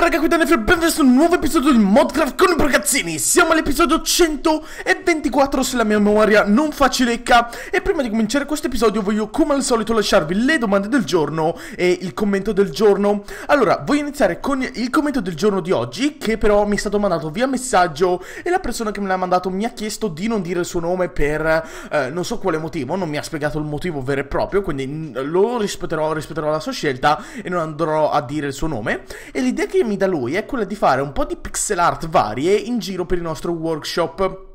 raga, ragazzi, qui Danefio, benvenuti su un nuovo episodio di Modcraft con i ragazzini Siamo all'episodio 124 se la mia memoria non facilecca E prima di cominciare questo episodio voglio come al solito lasciarvi le domande del giorno e il commento del giorno Allora, voglio iniziare con il commento del giorno di oggi che però mi è stato mandato via messaggio E la persona che me l'ha mandato mi ha chiesto di non dire il suo nome per eh, non so quale motivo Non mi ha spiegato il motivo vero e proprio, quindi mm, lo rispetterò, rispetterò la sua scelta e non andrò a dire il suo nome E l'idea che mi da lui è quella di fare un po' di pixel art varie in giro per il nostro workshop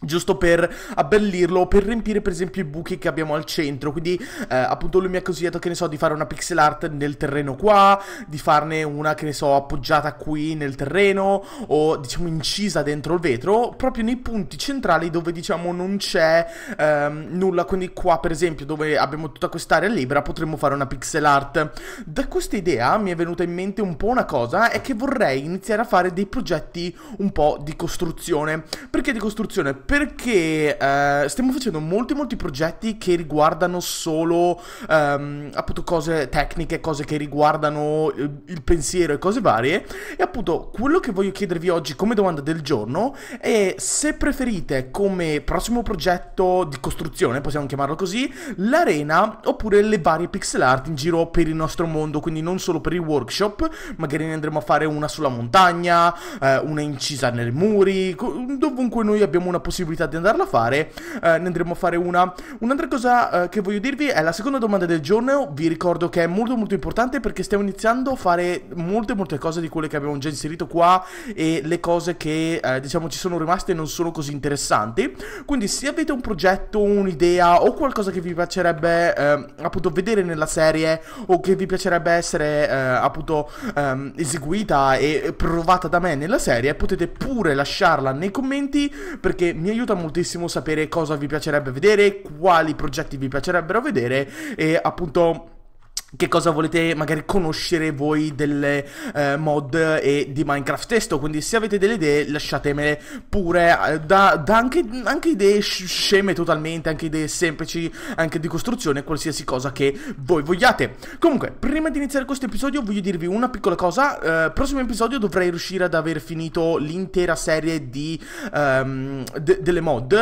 giusto per abbellirlo per riempire per esempio i buchi che abbiamo al centro quindi eh, appunto lui mi ha consigliato che ne so di fare una pixel art nel terreno qua di farne una che ne so appoggiata qui nel terreno o diciamo incisa dentro il vetro proprio nei punti centrali dove diciamo non c'è ehm, nulla quindi qua per esempio dove abbiamo tutta quest'area libera potremmo fare una pixel art da questa idea mi è venuta in mente un po' una cosa è che vorrei iniziare a fare dei progetti un po' di costruzione perché di costruzione perché eh, stiamo facendo molti molti progetti che riguardano solo ehm, appunto cose tecniche, cose che riguardano il, eh, il pensiero e cose varie e appunto quello che voglio chiedervi oggi come domanda del giorno è se preferite come prossimo progetto di costruzione, possiamo chiamarlo così, l'arena oppure le varie pixel art in giro per il nostro mondo, quindi non solo per il workshop, magari ne andremo a fare una sulla montagna, eh, una incisa nel muri, dovunque noi abbiamo una possibilità possibilità di andarla a fare, eh, ne andremo a fare una. Un'altra cosa eh, che voglio dirvi è la seconda domanda del giorno, vi ricordo che è molto molto importante perché stiamo iniziando a fare molte molte cose di quelle che abbiamo già inserito qua e le cose che eh, diciamo ci sono rimaste non sono così interessanti. Quindi se avete un progetto, un'idea o qualcosa che vi piacerebbe ehm, appunto vedere nella serie o che vi piacerebbe essere eh, appunto ehm, eseguita e provata da me nella serie, potete pure lasciarla nei commenti perché mi mi aiuta moltissimo sapere cosa vi piacerebbe vedere, quali progetti vi piacerebbero vedere e appunto che cosa volete magari conoscere voi delle eh, mod e eh, di Minecraft testo, quindi se avete delle idee lasciatemele pure, eh, da, da anche, anche, idee sceme totalmente, anche idee semplici, anche di costruzione, qualsiasi cosa che voi vogliate. Comunque, prima di iniziare questo episodio voglio dirvi una piccola cosa, eh, prossimo episodio dovrei riuscire ad aver finito l'intera serie di, um, de delle mod,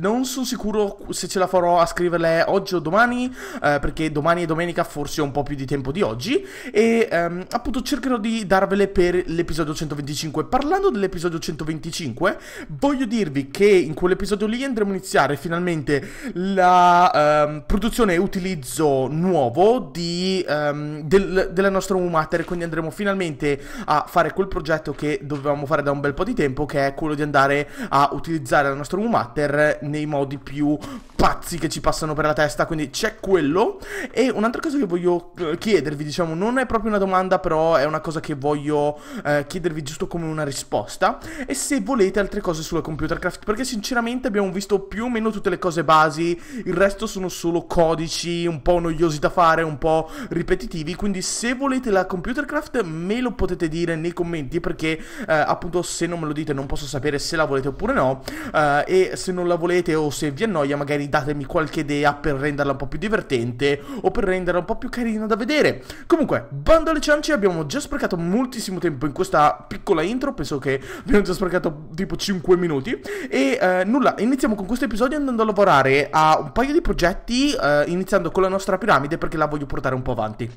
non sono sicuro se ce la farò a scriverle oggi o domani, eh, perché domani e domenica forse forse un po' più di tempo di oggi e ehm, appunto cercherò di darvele per l'episodio 125. Parlando dell'episodio 125, voglio dirvi che in quell'episodio lì andremo a iniziare finalmente la ehm, produzione e utilizzo nuovo di, ehm, del, della nostra Matter, quindi andremo finalmente a fare quel progetto che dovevamo fare da un bel po' di tempo, che è quello di andare a utilizzare la nostra Matter nei modi più pazzi che ci passano per la testa, quindi c'è quello. E un'altra cosa che voglio voglio eh, chiedervi, diciamo, non è proprio una domanda, però è una cosa che voglio eh, chiedervi giusto come una risposta. E se volete altre cose sulla computer craft, perché sinceramente abbiamo visto più o meno tutte le cose basi, il resto sono solo codici un po' noiosi da fare, un po' ripetitivi. Quindi se volete la computer craft me lo potete dire nei commenti, perché eh, appunto se non me lo dite non posso sapere se la volete oppure no. Eh, e se non la volete o se vi annoia, magari datemi qualche idea per renderla un po' più divertente o per renderla un po' più carina carino da vedere. Comunque, bando alle ciance, abbiamo già sprecato moltissimo tempo in questa piccola intro, penso che abbiamo già sprecato tipo 5 minuti. E eh, nulla, iniziamo con questo episodio andando a lavorare a un paio di progetti, eh, iniziando con la nostra piramide perché la voglio portare un po' avanti.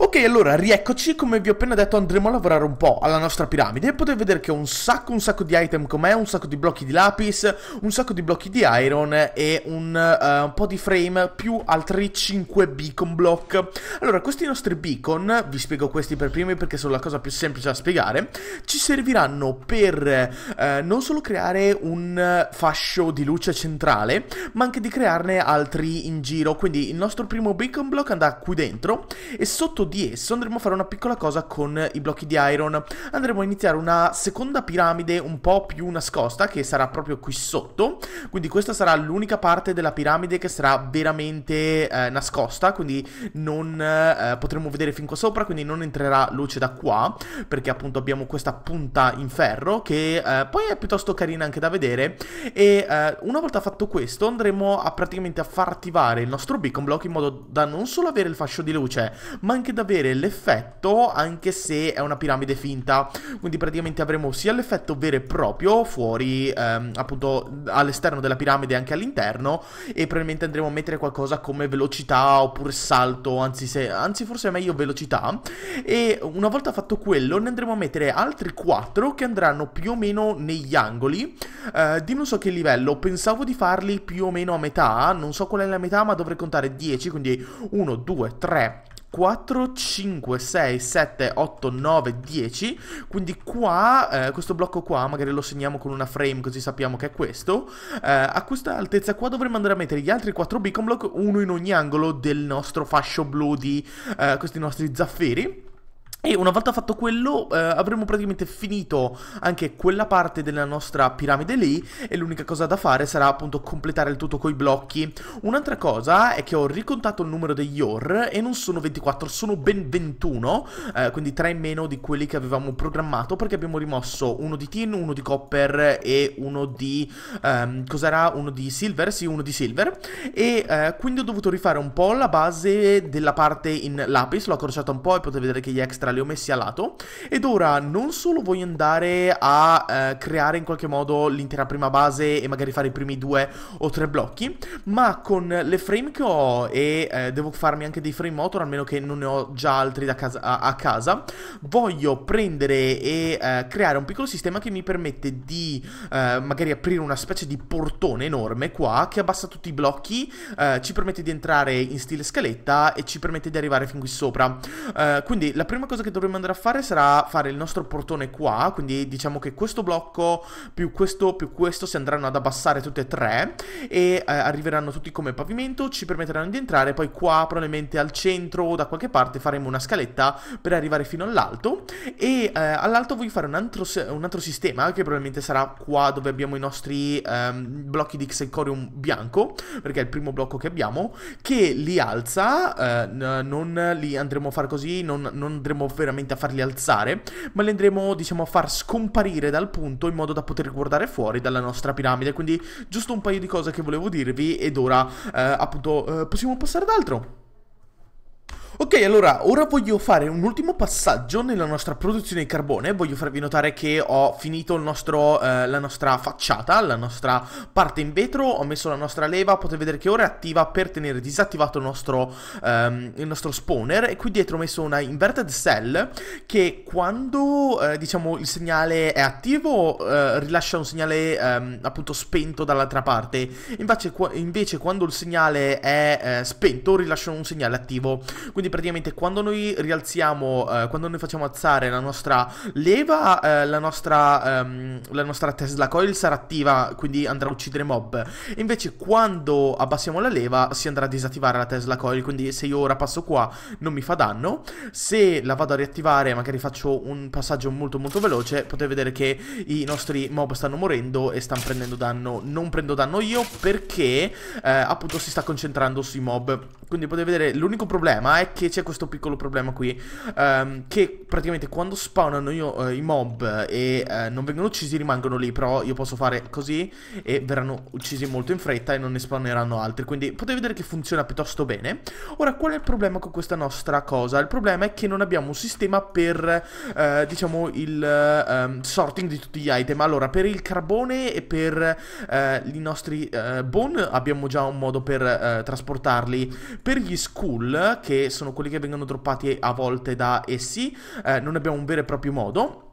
Ok, allora, rieccoci, come vi ho appena detto andremo a lavorare un po' alla nostra piramide Potete vedere che ho un sacco, un sacco di item com'è, un sacco di blocchi di lapis, un sacco di blocchi di iron e un, uh, un po' di frame più altri 5 beacon block Allora, questi nostri beacon, vi spiego questi per primi perché sono la cosa più semplice da spiegare Ci serviranno per uh, non solo creare un fascio di luce centrale, ma anche di crearne altri in giro Quindi il nostro primo beacon block andrà qui dentro e sotto di esso andremo a fare una piccola cosa con i blocchi di iron. Andremo a iniziare una seconda piramide un po' più nascosta che sarà proprio qui sotto. Quindi questa sarà l'unica parte della piramide che sarà veramente eh, nascosta, quindi non eh, potremo vedere fin qua sopra, quindi non entrerà luce da qua, perché appunto abbiamo questa punta in ferro che eh, poi è piuttosto carina anche da vedere. E eh, una volta fatto questo andremo a praticamente a far attivare il nostro beacon block in modo da non solo avere il fascio di luce, ma anche da ad avere l'effetto anche se è una piramide finta. Quindi praticamente avremo sia l'effetto vero e proprio fuori, ehm, appunto all'esterno della piramide e anche all'interno e probabilmente andremo a mettere qualcosa come velocità oppure salto, anzi, se, anzi forse è meglio velocità. E una volta fatto quello ne andremo a mettere altri 4 che andranno più o meno negli angoli. Eh, di non so che livello, pensavo di farli più o meno a metà, non so qual è la metà ma dovrei contare 10, quindi 1, 2, 3, 4, 5, 6, 7, 8, 9, 10 Quindi qua, eh, questo blocco qua, magari lo segniamo con una frame così sappiamo che è questo eh, A questa altezza qua dovremmo andare a mettere gli altri 4 beacon block Uno in ogni angolo del nostro fascio blu di eh, questi nostri zaffiri e una volta fatto quello eh, avremo praticamente finito anche quella parte della nostra piramide lì e l'unica cosa da fare sarà appunto completare il tutto con i blocchi. Un'altra cosa è che ho ricontato il numero degli OR e non sono 24, sono ben 21, eh, quindi 3 in meno di quelli che avevamo programmato perché abbiamo rimosso uno di tin, uno di copper e uno di... Ehm, cos'era? Uno di silver? Sì, uno di silver. E eh, quindi ho dovuto rifare un po' la base della parte in lapis, l'ho accorciata un po' e potete vedere che gli extra destra, li ho messi a lato ed ora non solo voglio andare a eh, creare in qualche modo l'intera prima base e magari fare i primi due o tre blocchi, ma con le frame che ho e eh, devo farmi anche dei frame motor, almeno che non ne ho già altri da casa, a, a casa, voglio prendere e eh, creare un piccolo sistema che mi permette di eh, magari aprire una specie di portone enorme qua che abbassa tutti i blocchi, eh, ci permette di entrare in stile scaletta e ci permette di arrivare fin qui sopra. Eh, quindi la prima cosa cosa che dovremmo andare a fare sarà fare il nostro portone qua, quindi diciamo che questo blocco più questo più questo si andranno ad abbassare tutte e tre e eh, arriveranno tutti come pavimento, ci permetteranno di entrare, poi qua probabilmente al centro o da qualche parte faremo una scaletta per arrivare fino all'alto e eh, all'alto voglio fare un altro, un altro, sistema che probabilmente sarà qua dove abbiamo i nostri ehm, blocchi di Xencorium bianco, perché è il primo blocco che abbiamo, che li alza, eh, non li andremo a fare così, non, non andremo veramente a farli alzare, ma li andremo, diciamo, a far scomparire dal punto in modo da poter guardare fuori dalla nostra piramide. Quindi giusto un paio di cose che volevo dirvi ed ora, eh, appunto, eh, possiamo passare ad altro. Ok, allora, ora voglio fare un ultimo passaggio nella nostra produzione di carbone. Voglio farvi notare che ho finito nostro, eh, la nostra facciata, la nostra parte in vetro. Ho messo la nostra leva, potete vedere che ora è attiva per tenere disattivato il nostro, ehm, il nostro spawner. E qui dietro ho messo una inverted cell che quando, eh, diciamo, il segnale è attivo eh, rilascia un segnale ehm, appunto spento dall'altra parte. Invece, invece, quando il segnale è eh, spento rilascia un segnale attivo. Quindi quindi praticamente quando noi rialziamo, eh, quando noi facciamo alzare la nostra leva, eh, la, nostra, ehm, la, nostra, Tesla coil sarà attiva, quindi andrà a uccidere mob. Invece quando abbassiamo la leva si andrà a disattivare la Tesla coil, quindi se io ora passo qua non mi fa danno. Se la vado a riattivare, magari faccio un passaggio molto molto veloce, potete vedere che i nostri mob stanno morendo e stanno prendendo danno. Non prendo danno io perché eh, appunto si sta concentrando sui mob. Quindi potete vedere, l'unico problema è che che c'è questo piccolo problema qui, um, che praticamente quando spawnano io, uh, i mob e uh, non vengono uccisi rimangono lì, però io posso fare così e verranno uccisi molto in fretta e non ne spawneranno altri, quindi potete vedere che funziona piuttosto bene. Ora, qual è il problema con questa nostra cosa? Il problema è che non abbiamo un sistema per, uh, diciamo, il um, sorting di tutti gli item. Allora, per il carbone e per i nostri bone abbiamo già un modo per trasportarli. Per gli skull, che sono sono quelli che vengono droppati a volte da essi, eh, non abbiamo un vero e proprio modo.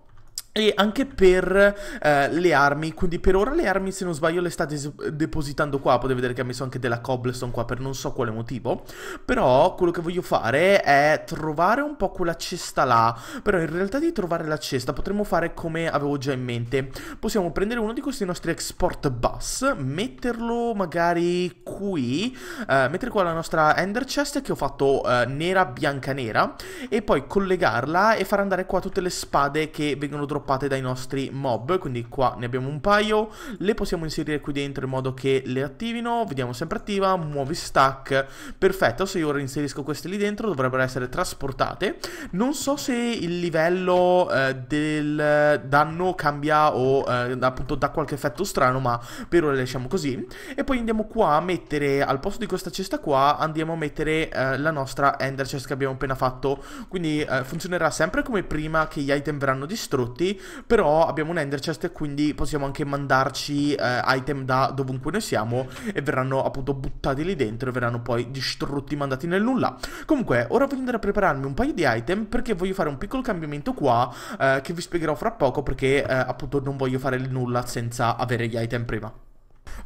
E anche per eh, le armi, quindi per ora le armi se non sbaglio le state depositando qua, potete vedere che ha messo anche della cobblestone qua per non so quale motivo, però quello che voglio fare è trovare un po' quella cesta là, però in realtà di trovare la cesta potremmo fare come avevo già in mente, possiamo prendere uno di questi nostri export bus, metterlo magari qui, eh, mettere qua la nostra ender chest che ho fatto eh, nera bianca nera e poi collegarla e far andare qua tutte le spade che vengono droppate droppate dai nostri mob, quindi qua ne abbiamo un paio, le possiamo inserire qui dentro in modo che le attivino, vediamo sempre attiva, muovi stack, perfetto, se io ora inserisco queste lì dentro dovrebbero essere trasportate, non so se il livello eh, del danno cambia o eh, appunto dà qualche effetto strano, ma per ora le lasciamo così, e poi andiamo qua a mettere, al posto di questa cesta qua, andiamo a mettere eh, la nostra ender chest che abbiamo appena fatto, quindi eh, funzionerà sempre come prima che gli item verranno distrutti però abbiamo un ender chest e quindi possiamo anche mandarci eh, item da dovunque noi siamo e verranno appunto buttati lì dentro e verranno poi distrutti, mandati nel nulla. Comunque, ora voglio andare a prepararmi un paio di item perché voglio fare un piccolo cambiamento qua eh, che vi spiegherò fra poco perché eh, appunto non voglio fare il nulla senza avere gli item prima.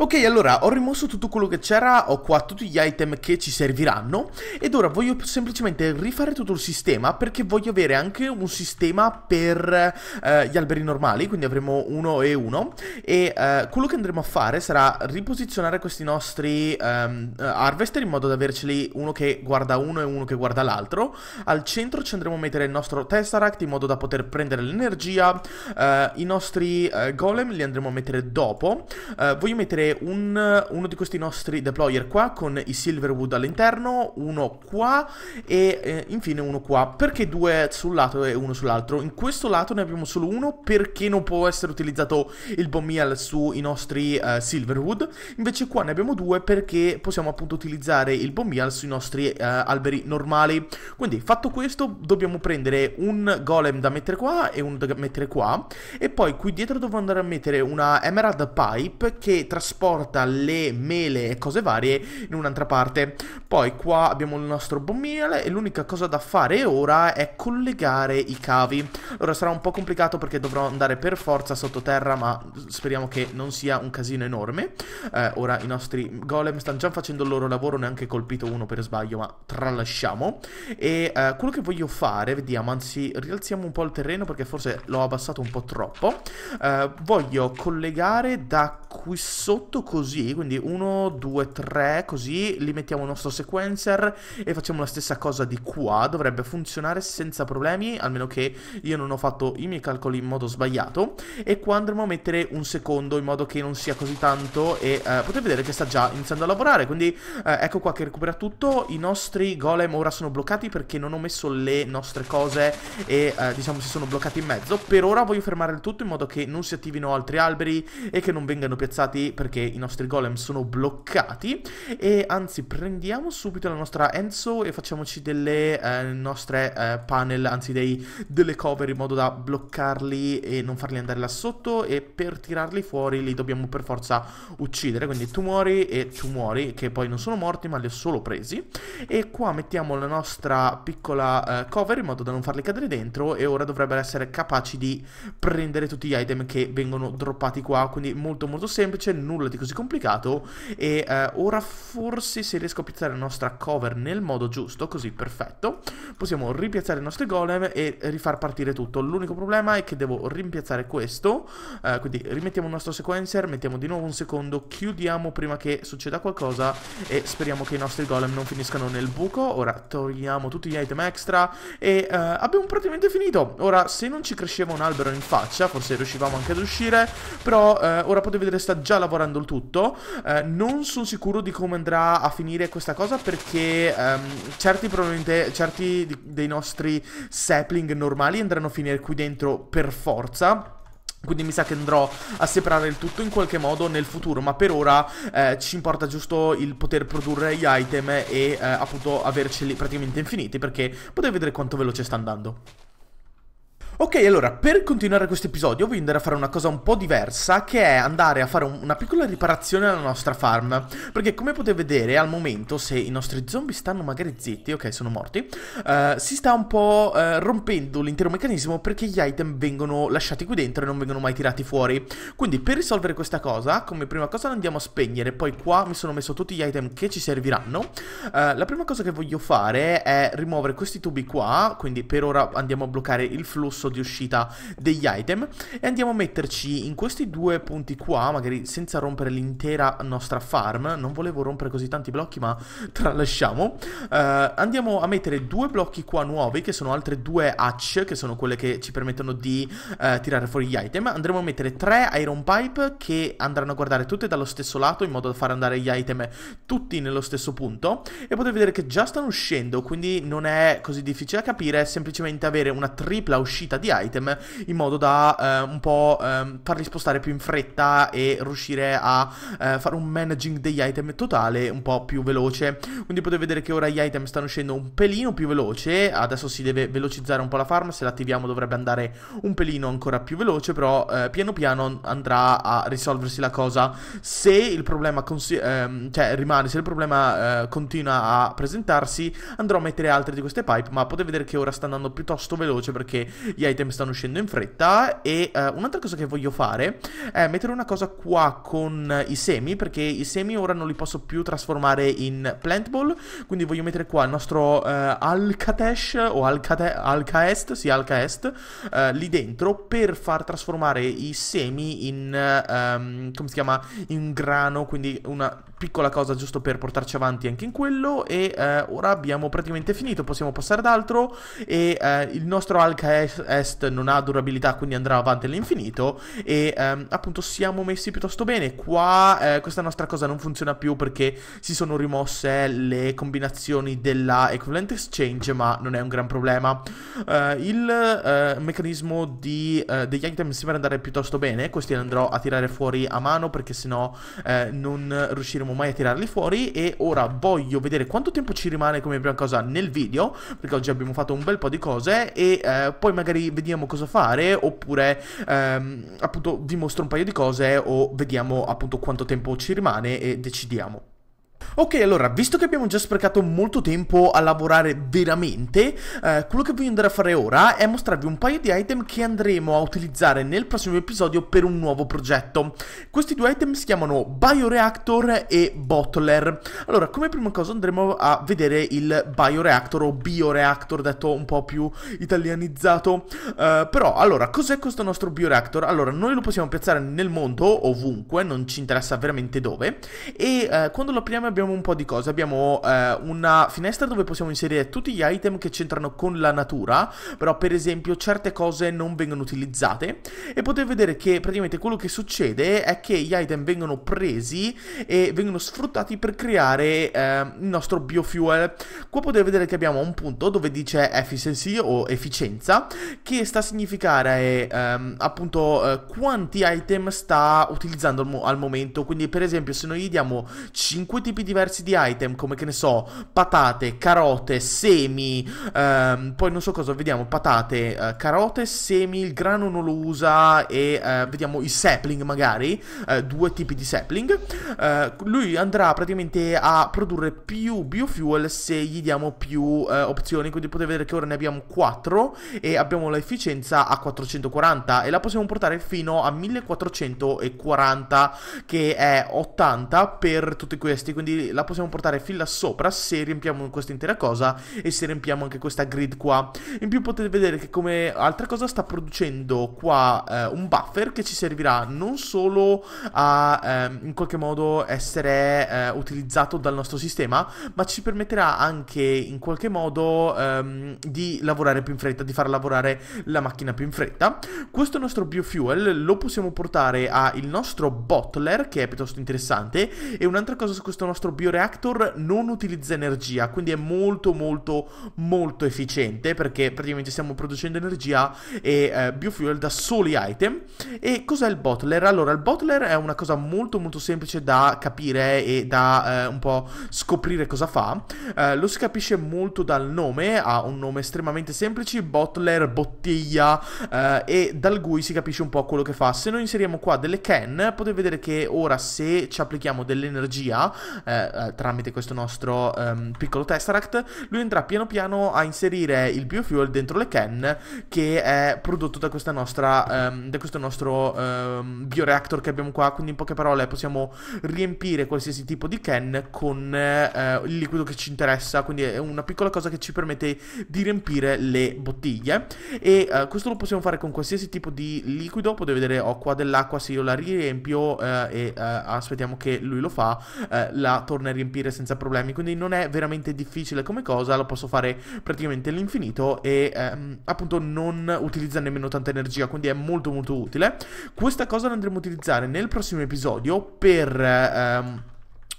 Ok, allora ho rimosso tutto quello che c'era, ho qua tutti gli item che ci serviranno ed ora voglio semplicemente rifare tutto il sistema perché voglio avere anche un sistema per eh, gli alberi normali, quindi avremo uno e uno e eh, quello che andremo a fare sarà riposizionare questi nostri ehm, eh, harvester in modo da averceli uno che guarda uno e uno che guarda l'altro. Al centro ci andremo a mettere il nostro tesseract in modo da poter prendere l'energia, eh, i nostri eh, golem li andremo a mettere dopo. Eh, voglio mettere mettere un, uno di questi nostri deployer qua con i Silverwood all'interno, uno qua e eh, infine uno qua. Perché due sul lato e uno sull'altro? In questo lato ne abbiamo solo uno perché non può essere utilizzato il bomb meal sui nostri eh, Silverwood. Invece qua ne abbiamo due perché possiamo appunto utilizzare il bomb meal sui nostri eh, alberi normali. Quindi fatto questo dobbiamo prendere un golem da mettere qua e uno da mettere qua e poi qui dietro devo andare a mettere una emerald pipe che tra trasporta le mele e cose varie in un'altra parte. Poi qua abbiamo il nostro buon e l'unica cosa da fare ora è collegare i cavi. Allora sarà un po' complicato perché dovrò andare per forza sottoterra, ma speriamo che non sia un casino enorme. Eh, ora i nostri golem stanno già facendo il loro lavoro, neanche colpito uno per sbaglio, ma tralasciamo. E eh, quello che voglio fare, vediamo, anzi rialziamo un po' il terreno perché forse l'ho abbassato un po' troppo. Eh, voglio collegare da qui sotto sotto così, quindi 1, 2, 3 così, li mettiamo il nostro sequencer e facciamo la stessa cosa di qua, dovrebbe funzionare senza problemi, almeno che io non ho fatto i miei calcoli in modo sbagliato e qua andremo a mettere un secondo in modo che non sia così tanto e eh, potete vedere che sta già iniziando a lavorare, quindi eh, ecco qua che recupera tutto, i nostri golem ora sono bloccati perché non ho messo le nostre cose e eh, diciamo si sono bloccati in mezzo, per ora voglio fermare il tutto in modo che non si attivino altri alberi e che non vengano piazzati perché i nostri golem sono bloccati e anzi prendiamo subito la nostra Enzo e facciamoci delle eh, nostre eh, panel, anzi dei, delle cover in modo da bloccarli e non farli andare là sotto e per tirarli fuori li dobbiamo per forza uccidere, quindi tu muori e tu muori che poi non sono morti ma li ho solo presi e qua mettiamo la nostra piccola eh, cover in modo da non farli cadere dentro e ora dovrebbero essere capaci di prendere tutti gli item che vengono droppati qua, quindi molto molto semplice, nulla di così complicato e eh, ora forse se riesco a piazzare la nostra cover nel modo giusto, così perfetto, possiamo ripiazzare i nostri golem e rifar partire tutto. L'unico problema è che devo rimpiazzare questo, eh, quindi rimettiamo il nostro sequencer, mettiamo di nuovo un secondo, chiudiamo prima che succeda qualcosa e speriamo che i nostri golem non finiscano nel buco. Ora togliamo tutti gli item extra e eh, abbiamo praticamente finito. Ora se non ci cresceva un albero in faccia, forse riuscivamo anche ad uscire, però eh, ora potete vedere sta già lavorando lavorando il tutto. Eh, non sono sicuro di come andrà a finire questa cosa perché ehm, certi, certi dei nostri sapling normali andranno a finire qui dentro per forza. Quindi mi sa che andrò a separare il tutto in qualche modo nel futuro, ma per ora eh, ci importa giusto il poter produrre gli item e eh, appunto averceli praticamente infiniti perché potete vedere quanto veloce sta andando. Ok, allora, per continuare questo episodio vi andare a fare una cosa un po' diversa, che è andare a fare un, una piccola riparazione alla nostra farm. Perché come potete vedere, al momento, se i nostri zombie stanno magari zitti, ok, sono morti, uh, si sta un po' uh, rompendo l'intero meccanismo perché gli item vengono lasciati qui dentro e non vengono mai tirati fuori. Quindi per risolvere questa cosa, come prima cosa andiamo a spegnere, poi qua mi sono messo tutti gli item che ci serviranno. Uh, la prima cosa che voglio fare è rimuovere questi tubi qua, quindi per ora andiamo a bloccare il flusso di uscita degli item e andiamo a metterci in questi due punti qua, magari senza rompere l'intera nostra farm, non volevo rompere così tanti blocchi ma tralasciamo, uh, andiamo a mettere due blocchi qua nuovi che sono altre due hatch che sono quelle che ci permettono di uh, tirare fuori gli item, andremo a mettere tre iron pipe che andranno a guardare tutte dallo stesso lato in modo da far andare gli item tutti nello stesso punto e potete vedere che già stanno uscendo quindi non è così difficile da capire, semplicemente avere una tripla uscita di item in modo da eh, un po' eh, farli spostare più in fretta e riuscire a eh, fare un managing degli item totale un po' più veloce. Quindi potete vedere che ora gli item stanno uscendo un pelino più veloce, adesso si deve velocizzare un po' la farm, se l'attiviamo dovrebbe andare un pelino ancora più veloce, però eh, piano piano andrà a risolversi la cosa. Se il problema ehm, cioè rimane, se il problema eh, continua a presentarsi, andrò a mettere altre di queste pipe, ma potete vedere che ora sta andando piuttosto veloce perché gli item stanno uscendo in fretta e uh, un'altra cosa che voglio fare è mettere una cosa qua con i semi perché i semi ora non li posso più trasformare in plant ball quindi voglio mettere qua il nostro uh, Alcatesh o Alcaest, sì Alcaest uh, lì dentro per far trasformare i semi in, um, come si chiama, in grano quindi una piccola cosa giusto per portarci avanti anche in quello e ora abbiamo praticamente finito possiamo passare ad altro e il nostro Alcaest est non ha durabilità, quindi andrà avanti all'infinito. E ehm, appunto siamo messi piuttosto bene. Qua eh, questa nostra cosa non funziona più perché si sono rimosse le combinazioni della equivalent exchange, ma non è un gran problema. Eh, il eh, meccanismo di, eh, degli item sembra andare piuttosto bene. Questi andrò a tirare fuori a mano perché sennò eh, non riusciremo mai a tirarli fuori. E ora voglio vedere quanto tempo ci rimane come prima cosa nel video, perché oggi abbiamo fatto un bel po' di cose. E poi magari magari vediamo cosa fare, oppure ehm, appunto mostro un paio di cose o vediamo appunto quanto tempo ci rimane e decidiamo. Ok, allora, visto che abbiamo già sprecato molto tempo a lavorare veramente, eh, quello che voglio andare a fare ora è mostrarvi un paio di item che andremo a utilizzare nel prossimo episodio per un nuovo progetto. Questi due item si chiamano Bioreactor e Bottler. Allora, come prima cosa andremo a vedere il Bioreactor o Bioreactor, detto un po' più italianizzato. Eh, però, allora, cos'è questo nostro Bioreactor? Allora, noi lo possiamo piazzare nel mondo, ovunque, non ci interessa veramente dove, e eh, quando lo apriamo abbiamo un po' di cose. Abbiamo eh, una finestra dove possiamo inserire tutti gli item che c'entrano con la natura, però per esempio certe cose non vengono utilizzate e potete vedere che praticamente quello che succede è che gli item vengono presi e vengono sfruttati per creare eh, il nostro biofuel. Qua potete vedere che abbiamo un punto dove dice efficiency o efficienza che sta a significare ehm, appunto eh, quanti item sta utilizzando al, mo al momento. Quindi per esempio se noi gli diamo 5 tipi tipi diversi di item, come che ne so, patate, carote, semi, ehm, poi non so cosa, vediamo, patate, eh, carote, semi, il grano non lo usa e eh, vediamo i sapling magari, eh, due tipi di sapling. Eh, lui andrà praticamente a produrre più biofuel se gli diamo più eh, opzioni, quindi potete vedere che ora ne abbiamo 4 e abbiamo l'efficienza a 440 e la possiamo portare fino a 1440 che è 80 per tutti questi, quindi quindi la possiamo portare fin là sopra se riempiamo questa intera cosa e se riempiamo anche questa grid qua. In più potete vedere che come altra cosa sta producendo qua eh, un buffer che ci servirà non solo a eh, in qualche modo essere eh, utilizzato dal nostro sistema, ma ci permetterà anche in qualche modo ehm, di lavorare più in fretta, di far lavorare la macchina più in fretta. Questo nostro biofuel lo possiamo portare al nostro bottler che è piuttosto interessante e un'altra cosa su questo nostro nostro bioreactor non utilizza energia, quindi è molto molto molto efficiente perché praticamente stiamo producendo energia e eh, biofuel da soli item. E cos'è il bottler? Allora, il bottler è una cosa molto molto semplice da capire e da eh, un po' scoprire cosa fa. Eh, lo si capisce molto dal nome, ha un nome estremamente semplice, bottler, bottiglia eh, e dal GUI si capisce un po' quello che fa. Se noi inseriamo qua delle can, potete vedere che ora se ci applichiamo dell'energia eh, eh, tramite questo nostro ehm, piccolo Tesseract, lui andrà piano piano a inserire il biofuel dentro le can che è prodotto da, nostra, ehm, da questo nostro ehm, bioreactor che abbiamo qua, quindi in poche parole possiamo riempire qualsiasi tipo di can con eh, il liquido che ci interessa, quindi è una piccola cosa che ci permette di riempire le bottiglie e eh, questo lo possiamo fare con qualsiasi tipo di liquido, potete vedere ho qua dell'acqua, se io la riempio eh, e eh, aspettiamo che lui lo fa, la torna a riempire senza problemi, quindi non è veramente difficile come cosa, lo posso fare praticamente all'infinito e ehm, appunto non utilizza nemmeno tanta energia, quindi è molto molto utile. Questa cosa la andremo a utilizzare nel prossimo episodio per... Ehm,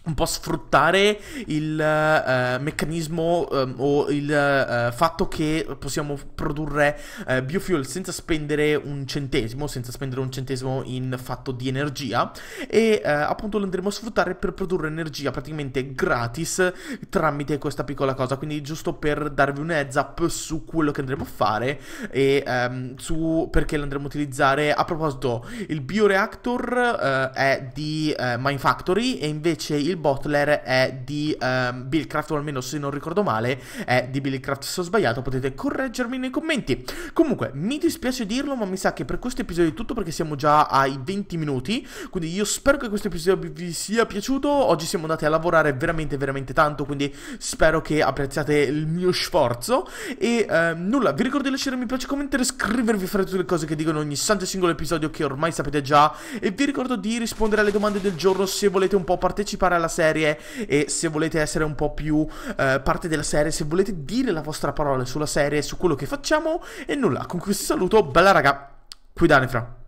un po' sfruttare il uh, meccanismo um, o il uh, fatto che possiamo produrre uh, biofuel senza spendere un centesimo, senza spendere un centesimo in fatto di energia e appunto lo andremo a sfruttare per produrre energia praticamente gratis tramite questa piccola cosa, quindi giusto per darvi un heads up su quello che andremo a fare e um, su perché l'andremo a utilizzare. A proposito, il bioreactor è di Mine Factory e invece il il Butler è di um, ehm, Bill Craft, o almeno se non ricordo male, è di Bill Craft. Se ho sbagliato, potete correggermi nei commenti. Comunque, mi dispiace dirlo, ma mi sa che per questo episodio è tutto perché siamo già ai 20 minuti. Quindi io spero che questo episodio vi sia piaciuto. Oggi siamo andati a lavorare veramente, veramente tanto. Quindi spero che apprezziate il mio sforzo. E uh, nulla, vi ricordo di lasciare un mi piace, commentare, scrivervi fare tutte le cose che dicono ogni santo e singolo episodio che ormai sapete già. E vi ricordo di rispondere alle domande del giorno se volete un po' partecipare alla alla serie e se volete essere un po' più eh, parte della serie, se volete dire la vostra parola sulla serie, su quello che facciamo e nulla, con questo saluto, bella raga, qui da Nefra.